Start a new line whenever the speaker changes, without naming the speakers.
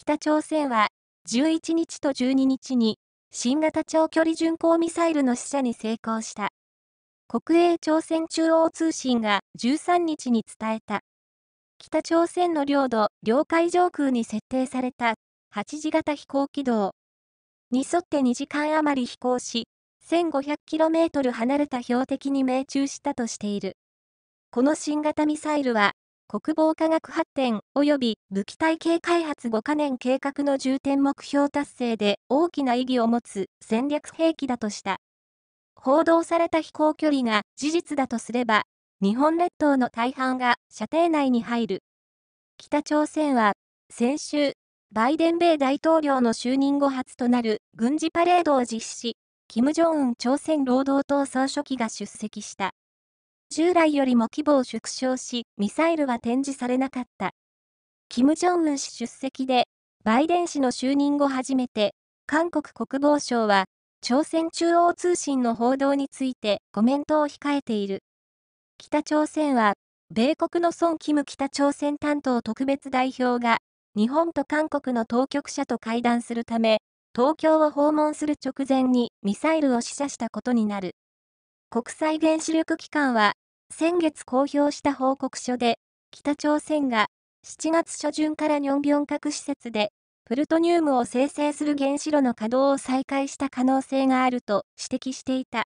北朝鮮は11日と12日に新型長距離巡航ミサイルの試射に成功した。国営朝鮮中央通信が13日に伝えた。北朝鮮の領土、領海上空に設定された8時型飛行軌道に沿って2時間余り飛行し、1500km 離れた標的に命中したとしている。この新型ミサイルは国防科学発展及び武器体系開発5カ年計画の重点目標達成で大きな意義を持つ戦略兵器だとした。報道された飛行距離が事実だとすれば、日本列島の大半が射程内に入る。北朝鮮は、先週、バイデン米大統領の就任後初となる軍事パレードを実施し、金正恩朝鮮労働党総書記が出席した。従来よりも規模を縮小し、ミサイルは展示されなかった。金正恩氏出席で、バイデン氏の就任後初めて、韓国国防省は、朝鮮中央通信の報道についてコメントを控えている。北朝鮮は、米国の孫キム北朝鮮担当特別代表が、日本と韓国の当局者と会談するため、東京を訪問する直前にミサイルを試射したことになる。国際原子力機関は、先月公表した報告書で、北朝鮮が7月初旬からニョンビョン核施設でプルトニウムを生成する原子炉の稼働を再開した可能性があると指摘していた。